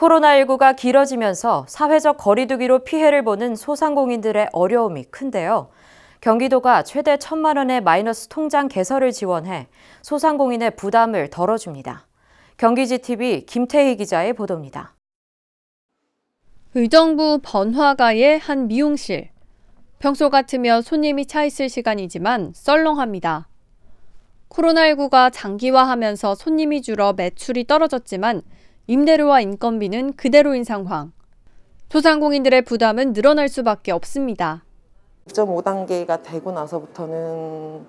코로나19가 길어지면서 사회적 거리두기로 피해를 보는 소상공인들의 어려움이 큰데요. 경기도가 최대 천만 원의 마이너스 통장 개설을 지원해 소상공인의 부담을 덜어줍니다. 경기지TV 김태희 기자의 보도입니다. 의정부 번화가의 한 미용실. 평소 같으면 손님이 차 있을 시간이지만 썰렁합니다. 코로나19가 장기화하면서 손님이 줄어 매출이 떨어졌지만 임대료와 인건비는 그대로인 상황. 소상공인들의 부담은 늘어날 수밖에 없습니다. 6.5단계가 되고 나서부터는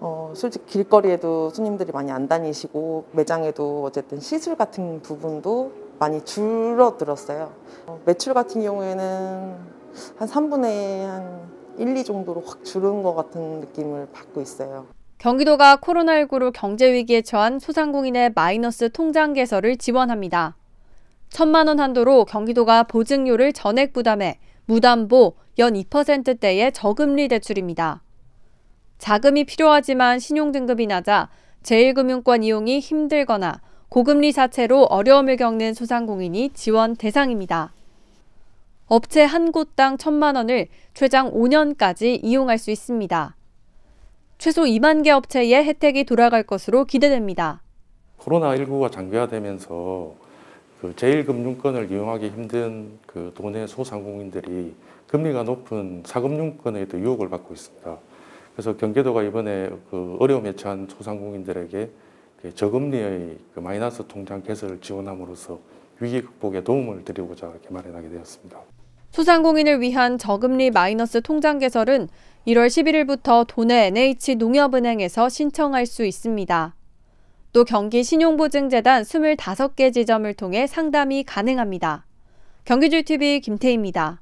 어, 솔직히 길거리에도 손님들이 많이 안 다니시고 매장에도 어쨌든 시술 같은 부분도 많이 줄어들었어요. 어, 매출 같은 경우에는 한 3분의 한 1, 2 정도로 확 줄은 것 같은 느낌을 받고 있어요. 경기도가 코로나19로 경제 위기에 처한 소상공인의 마이너스 통장 개설을 지원합니다. 천만 원 한도로 경기도가 보증료를 전액 부담해 무담보 연 2%대의 저금리 대출입니다. 자금이 필요하지만 신용등급이 낮아 제1금융권 이용이 힘들거나 고금리 사채로 어려움을 겪는 소상공인이 지원 대상입니다. 업체 한 곳당 천만 원을 최장 5년까지 이용할 수 있습니다. 최소 2만 개 업체에 혜택이 돌아갈 것으로 기대됩니다. 코로나19가 장기화되면서 그 제1금융권을 이용하기 힘든 그 도내 소상공인들이 금리가 높은 사금융권에 더 유혹을 받고 있습니다. 그래서 경기도가 이번에 그 어려움에 처한 소상공인들에게 그 저금리의 그 마이너스 통장 개설을 지원함으로써 위기 극복에 도움을 드리고자 이렇게 마련하게 되었습니다. 소상공인을 위한 저금리 마이너스 통장 개설은 1월 11일부터 도내 NH 농협은행에서 신청할 수 있습니다. 또 경기 신용보증재단 25개 지점을 통해 상담이 가능합니다. 경기줄TV 김태입니다.